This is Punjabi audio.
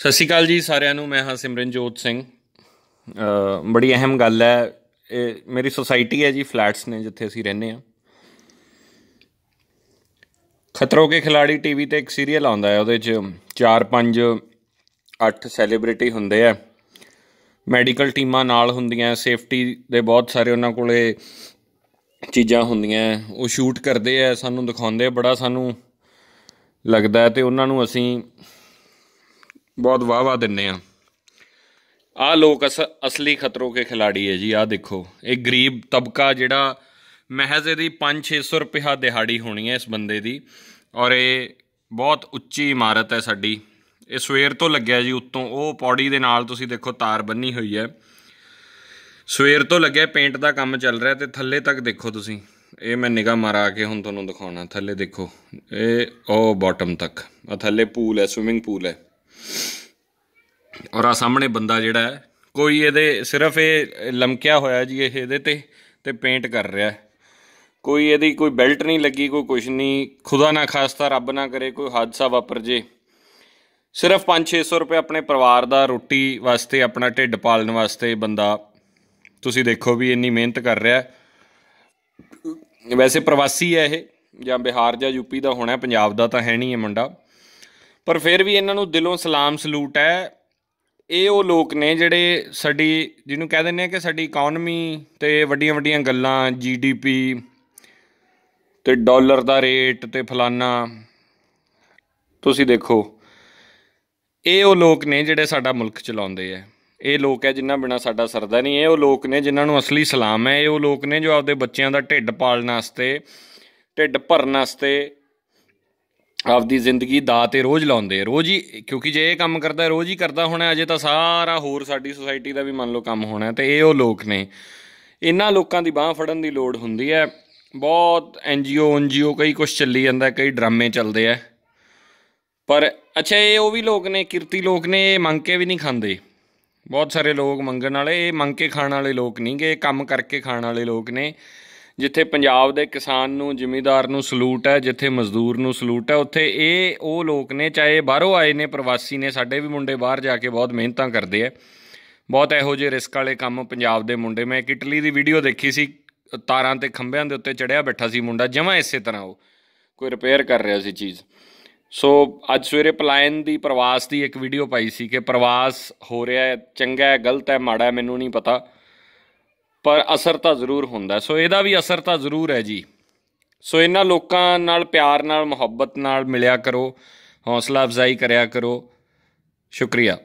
ਸਤਿ ਸ਼੍ਰੀ ਅਕਾਲ ਜੀ ਸਾਰਿਆਂ ਨੂੰ ਮੈਂ ਹਾਂ ਸਿਮਰਨਜੋਤ ਸਿੰਘ ਬੜੀ ਅਹਿਮ ਗੱਲ ਹੈ ਇਹ ਮੇਰੀ ਸੋਸਾਇਟੀ ਹੈ ਜੀ ਫਲੈਟਸ ਨੇ ਜਿੱਥੇ ਅਸੀਂ ਰਹਿੰਦੇ ਆ ਖਤਰੋਂ ਕੇ ਖਿਲਾੜੀ ਟੀਵੀ ਤੇ ਇੱਕ ਸੀਰੀਅਲ ਆਉਂਦਾ ਹੈ ਉਹਦੇ 'ਚ 4 5 8 ਸੈਲੀਬ੍ਰਿਟੀ ਹੁੰਦੇ ਆ ਮੈਡੀਕਲ ਟੀਮਾਂ ਨਾਲ ਹੁੰਦੀਆਂ ਸੇਫਟੀ ਦੇ ਬਹੁਤ ਸਾਰੇ ਉਹਨਾਂ ਕੋਲੇ ਚੀਜ਼ਾਂ ਹੁੰਦੀਆਂ ਉਹ ਸ਼ੂਟ ਕਰਦੇ ਆ ਸਾਨੂੰ ਦਿਖਾਉਂਦੇ ਬੜਾ ਸਾਨੂੰ ਲੱਗਦਾ ਤੇ ਉਹਨਾਂ ਨੂੰ ਅਸੀਂ ਬਹੁਤ ਵਾਹ ਵਾਹ ਦਿੰਨੇ ਆ ਆ ਲੋਕ ਅਸਲੀ ਖਤਰੋਂ ਕੇ ਖਿਲਾੜੀ ਹੈ ਜੀ ਆ ਦੇਖੋ ਇਹ ਗਰੀਬ ਤਬਕਾ ਜਿਹੜਾ ਮਹਿਜ਼ ਇਹਦੀ 5-600 ਰੁਪਿਆ ਦਿਹਾੜੀ ਹੋਣੀ ਹੈ ਇਸ ਬੰਦੇ ਦੀ ਔਰ ਇਹ ਬਹੁਤ ਉੱਚੀ ਇਮਾਰਤ ਹੈ ਸਾਡੀ ਇਹ ਸਵੇਰ ਤੋਂ ਲੱਗਿਆ ਜੀ ਉੱਤੋਂ ਉਹ ਪੌੜੀ ਦੇ ਨਾਲ ਤੁਸੀਂ ਦੇਖੋ ਤਾਰ ਬੰਨੀ ਹੋਈ ਹੈ ਸਵੇਰ ਤੋਂ ਲੱਗਿਆ ਪੇਂਟ ਦਾ ਕੰਮ ਚੱਲ ਰਿਹਾ ਤੇ ਥੱਲੇ ਤੱਕ ਦੇਖੋ ਤੁਸੀਂ ਇਹ ਮੈਂ ਨਿਗਾਹ ਮਾਰਾ ਕੇ ਹੁਣ ਤੁਹਾਨੂੰ ਦਿਖਾਉਣਾ ਥੱਲੇ ਦੇਖੋ ਇਹ ਉਹ ਬਾਟਮ ਤੱਕ ਆ ਥੱਲੇ ਪੂਲ ਹੈ ਸਵਿਮਿੰਗ ਪੂਲ ਹੈ ਔਰ ਆ ਸਾਹਮਣੇ ਬੰਦਾ ਜਿਹੜਾ ਹੈ ਕੋਈ ਇਹਦੇ ਸਿਰਫ ਇਹ ਲਮਕਿਆ ਹੋਇਆ ਜੀ ਇਹ ਇਹਦੇ ਤੇ ਤੇ ਪੇਂਟ ਕਰ ਰਿਹਾ ਕੋਈ ਇਹਦੀ ਕੋਈ ਬੈਲਟ ਨਹੀਂ ਲੱਗੀ ਕੋਈ ਕੁਝ ਨਹੀਂ ਖੁਦਾ ਨਾ ਖਾਸਤਾ ਰੱਬ ਨਾ ਕਰੇ ਕੋਈ ਹਾਦਸਾ ਵਾਪਰ ਜੇ ਸਿਰਫ 5-600 ਰੁਪਏ ਆਪਣੇ ਪਰਿਵਾਰ ਦਾ ਰੋਟੀ ਵਾਸਤੇ ਆਪਣਾ ਢਿੱਡ ਪਾਲਣ ਵਾਸਤੇ ਬੰਦਾ ਤੁਸੀਂ ਦੇਖੋ ਵੀ ਇੰਨੀ ਮਿਹਨਤ ਕਰ ਰਿਹਾ ਵੈਸੇ ਪ੍ਰਵਾਸੀ ਹੈ ਇਹ ਜਾਂ ਬਿਹਾਰ ਜਾਂ ਯੂਪੀ ਦਾ ਹੋਣਾ ਪੰਜਾਬ ਦਾ ਤਾਂ ਹੈ ਨਹੀਂ ਇਹ ਮੁੰਡਾ ਪਰ ਫਿਰ ਵੀ ਇਹਨਾਂ ਨੂੰ ਦਿਲੋਂ ਸਲਾਮ ਸਲੂਟ ਹੈ ਇਹ ਉਹ ਲੋਕ ਨੇ ਜਿਹੜੇ ਸਾਡੀ ਜਿਹਨੂੰ ਕਹਿ ਦਿੰਦੇ ਆ ਕਿ ਸਾਡੀ ਇਕਨੋਮੀ ਤੇ ਵੱਡੀਆਂ ਵੱਡੀਆਂ ਗੱਲਾਂ ਜੀਡੀਪੀ ਤੇ ਡਾਲਰ ਦਾ ਰੇਟ ਤੇ ਫਲਾਨਾ ਤੁਸੀਂ ਦੇਖੋ ਇਹ ਉਹ ਲੋਕ ਨੇ ਜਿਹੜੇ ਸਾਡਾ ਮੁਲਕ ਚਲਾਉਂਦੇ ਆ ਇਹ ਲੋਕ ਹੈ ਜਿਨ੍ਹਾਂ ਬਿਨਾ ਸਾਡਾ ਸਰਦਾ ਨਹੀਂ ਇਹ ਉਹ ਲੋਕ ਨੇ ਜਿਨ੍ਹਾਂ ਨੂੰ ਅਸਲੀ ਸਲਾਮ ਹੈ ਇਹ ਉਹ ਲੋਕ ਨੇ ਜੋ ਆਪਦੇ ਬੱਚਿਆਂ ਦਾ ਢਿੱਡ ਪਾਲਣ ਵਾਸਤੇ ਢਿੱਡ ਭਰਨ ਵਾਸਤੇ ਆਪਦੀ ਜ਼ਿੰਦਗੀ ਦਾ ਤੇ ਰੋਜ਼ ਲਾਉਂਦੇ ਰੋਜ਼ ਹੀ ਕਿਉਂਕਿ ਜੇ ਇਹ ਕੰਮ ਕਰਦਾ ਰੋਜ਼ ਹੀ ਕਰਦਾ ਹੋਣਾ ਅਜੇ ਤਾਂ ਸਾਰਾ ਹੋਰ ਸਾਡੀ ਸੋਸਾਇਟੀ ਦਾ ਵੀ ਮੰਨ ਲਓ ਕੰਮ ਹੋਣਾ ਤੇ ਇਹ ਉਹ ਲੋਕ ਨੇ ਇਹਨਾਂ ਲੋਕਾਂ ਦੀ ਬਾਹ ਫੜਨ ਦੀ ਲੋੜ ਹੁੰਦੀ ਹੈ ਬਹੁਤ ਐਨਜੀਓ ਐਨਜੀਓ ਕਈ ਕੁਝ ਚੱਲੀ ਜਾਂਦਾ ਕਈ ਡਰਾਮੇ ਚੱਲਦੇ ਆ ਪਰ ਅੱਛਾ ਇਹ ਉਹ ਵੀ ਲੋਕ ਨੇ ਕਿਰਤੀ ਲੋਕ ਨੇ ਇਹ ਮੰਗ ਕੇ ਵੀ ਨਹੀਂ ਖਾਂਦੇ ਬਹੁਤ ਸਾਰੇ ਲੋਕ ਮੰਗਣ ਵਾਲੇ ਇਹ ਮੰਗ ਕੇ ਖਾਣ ਵਾਲੇ ਲੋਕ ਨਹੀਂਗੇ ਕੰਮ ਕਰਕੇ ਖਾਣ ਵਾਲੇ ਲੋਕ ਨੇ ਜਿੱਥੇ ਪੰਜਾਬ ਦੇ ਕਿਸਾਨ ਨੂੰ ਜ਼ਿਮੀਂਦਾਰ ਨੂੰ ਸਲੂਟ ਹੈ ਜਿੱਥੇ ਮਜ਼ਦੂਰ ਨੂੰ ਸਲੂਟ ਹੈ ਉੱਥੇ ਇਹ ਉਹ ਲੋਕ ਨੇ ਚਾਹੇ ਬਾਹਰੋਂ ਆਏ ਨੇ ਪ੍ਰਵਾਸੀ ਨੇ ਸਾਡੇ ਵੀ ਮੁੰਡੇ ਬਾਹਰ ਜਾ ਕੇ ਬਹੁਤ ਮਿਹਨਤਾਂ ਕਰਦੇ ਆ ਬਹੁਤ ਇਹੋ ਜਿਹੇ ਰਿਸਕ ਵਾਲੇ ਕੰਮ ਪੰਜਾਬ ਦੇ ਮੁੰਡੇ ਮੈਂ ਇੱਕ ਇਟਲੀ ਦੀ ਵੀਡੀਓ ਦੇਖੀ ਸੀ ਤਾਰਾਂ ਤੇ ਖੰਭਿਆਂ ਦੇ ਉੱਤੇ ਚੜਿਆ ਬੈਠਾ ਸੀ ਮੁੰਡਾ ਜਿਵੇਂ ਇਸੇ ਤਰ੍ਹਾਂ ਉਹ ਕੋਈ ਰਿਪੇਅਰ ਕਰ ਰਿਹਾ ਸੀ ਚੀਜ਼ ਸੋ ਅੱਜ ਸਵੇਰੇ ਪਲਾਇਨ ਦੀ ਪ੍ਰਵਾਸ ਦੀ ਇੱਕ ਵੀਡੀਓ ਪਾਈ ਸੀ ਕਿ ਪ੍ਰਵਾਸ ਹੋ ਰਿਹਾ ਹੈ ਚੰਗਾ ਹੈ ਗਲਤ ਹੈ ਮਾੜਾ ਹੈ ਮੈਨੂੰ ਨਹੀਂ ਪਤਾ ਪਰ ਅਸਰ ਤਾਂ ਜ਼ਰੂਰ ਹੁੰਦਾ ਸੋ ਇਹਦਾ ਵੀ ਅਸਰ ਤਾਂ ਜ਼ਰੂਰ ਹੈ ਜੀ ਸੋ ਇਹਨਾਂ ਲੋਕਾਂ ਨਾਲ ਪਿਆਰ ਨਾਲ ਮੁਹੱਬਤ ਨਾਲ ਮਿਲਿਆ ਕਰੋ ਹੌਸਲਾ ਅਫਜ਼ਾਈ ਕਰਿਆ ਕਰੋ ਸ਼ੁਕਰੀਆ